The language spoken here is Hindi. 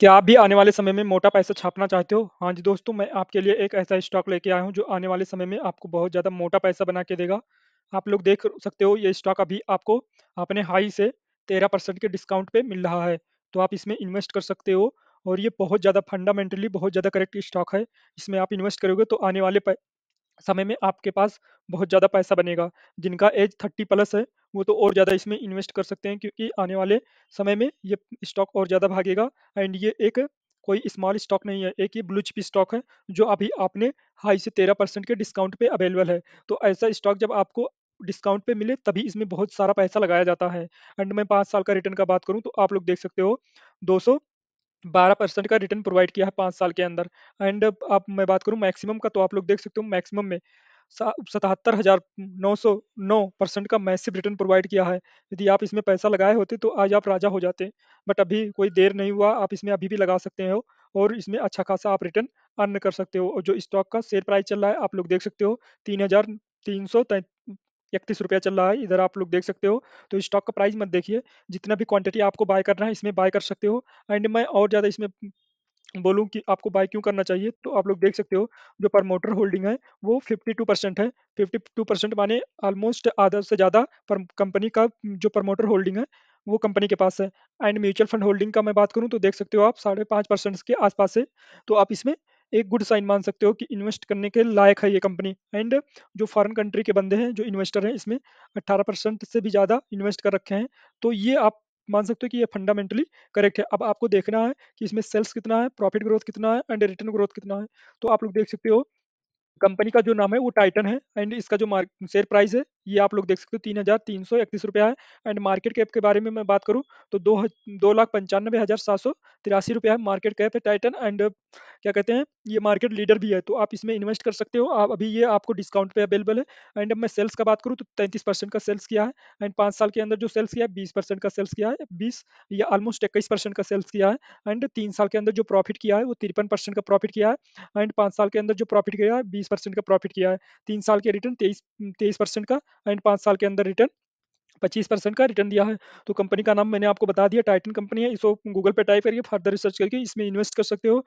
क्या आप भी आने वाले समय में मोटा पैसा छापना चाहते हो हाँ जी दोस्तों मैं आपके लिए एक ऐसा स्टॉक लेके आया हूँ जो आने वाले समय में आपको बहुत ज़्यादा मोटा पैसा बना के देगा आप लोग देख सकते हो ये स्टॉक अभी आपको अपने हाई से तेरह परसेंट के डिस्काउंट पे मिल रहा है तो आप इसमें इन्वेस्ट कर सकते हो और ये बहुत ज़्यादा फंडामेंटली बहुत ज़्यादा करेक्ट स्टॉक है इसमें आप इन्वेस्ट करोगे तो आने वाले समय में आपके पास बहुत ज़्यादा पैसा बनेगा जिनका एज थर्टी प्लस है वो तो और ज़्यादा इसमें इन्वेस्ट कर सकते हैं क्योंकि आने वाले समय में ये स्टॉक और ज़्यादा भागेगा एंड ये एक कोई स्मॉल स्टॉक नहीं है एक ही ब्लू चिप स्टॉक है जो अभी आपने हाई से तेरह परसेंट के डिस्काउंट पे अवेलेबल है तो ऐसा स्टॉक जब आपको डिस्काउंट पे मिले तभी इसमें बहुत सारा पैसा लगाया जाता है एंड मैं पाँच साल का रिटर्न का बात करूँ तो आप लोग देख सकते हो दो बारह परसेंट का रिटर्न प्रोवाइड किया है पाँच साल के अंदर एंड आप मैं बात करूँ मैक्सिमम का तो आप लोग देख सकते हो मैक्सिमम में सतहत्तर हजार नौ सौ नौ परसेंट का मैसिव रिटर्न प्रोवाइड किया है यदि आप इसमें पैसा लगाए होते तो आज आप राजा हो जाते बट अभी कोई देर नहीं हुआ आप इसमें अभी भी लगा सकते हो और इसमें अच्छा खासा आप रिटर्न अर्न कर सकते हो और जो स्टॉक का शेयर प्राइस चल रहा है आप लोग देख सकते हो तीन हजार तीन सौ इकतीस रुपया चल रहा है इधर आप लोग देख सकते हो तो स्टॉक का प्राइस मत देखिए जितना भी क्वांटिटी आपको बाय करना है इसमें बाय कर सकते हो एंड मैं और ज़्यादा इसमें बोलूँ कि आपको बाय क्यों करना चाहिए तो आप लोग देख सकते हो जो प्रमोटर होल्डिंग है वो 52 परसेंट है 52 परसेंट माने ऑलमोस्ट आधा से ज़्यादा पर कंपनी का जो प्रमोटर होल्डिंग है वो कंपनी के पास है एंड म्यूचुअल फंड होल्डिंग का मैं बात करूँ तो देख सकते हो आप साढ़े पाँच परसेंट के आसपास है तो आप इसमें एक गुड साइन मान सकते हो कि इन्वेस्ट करने के लायक है ये कंपनी एंड जो फॉरेन कंट्री के बंदे हैं जो इन्वेस्टर हैं इसमें 18 परसेंट से भी ज़्यादा इन्वेस्ट कर रखे हैं तो ये आप मान सकते हो कि ये फंडामेंटली करेक्ट है अब आपको देखना है कि इसमें सेल्स कितना है प्रॉफिट ग्रोथ कितना है एंड रिटर्न ग्रोथ कितना है तो आप लोग देख सकते हो कंपनी का जो नाम है वो टाइटन है एंड इसका जो मार्क शेयर प्राइस है ये आप लोग देख सकते हो तीन हजार तीन सौ इकतीस रुपया है एंड मार्केट कैप के बारे में मैं बात करूँ तो दो दो लाख पंचानबे हजार सात सौ तिरासी रुपया है मार्केट कैप है टाइटन एंड क्या कहते हैं ये मार्केट लीडर भी है तो आप इसमें इन्वेस्ट कर सकते हो आप अभी ये आपको डिस्काउंट पे अवेलेबल है एंड अब मैं सेल्स का बात करूँ तो तैंतीस परसेंट का सेल्स किया है एंड पाँच साल के अंदर जो सेल्स किया है बीस परसेंट का सेल्स किया है बीस या ऑलमोस्ट इक्कीस परसेंट का सेल्स किया है एंड तीन साल के अंदर जो प्रॉफिट किया है वो तिरपन परसेंट का प्रॉफिट किया है एंड पाँच साल के अंदर जो प्रॉफिट किया है बीस परसेंट का प्रॉफिट किया है तीन साल के रिटर्न तेईस तेईस परसेंट का एंड पाँच साल के अंदर रिटर्न पच्चीस परसेंट का रिटर्न दिया है तो कंपनी का नाम मैंने आपको बता दिया टाइटन कंपनी है इसको गूगल पे टाइप करिए फर्दर रिसर्च करके इसमें इन्वेस्ट कर सकते हो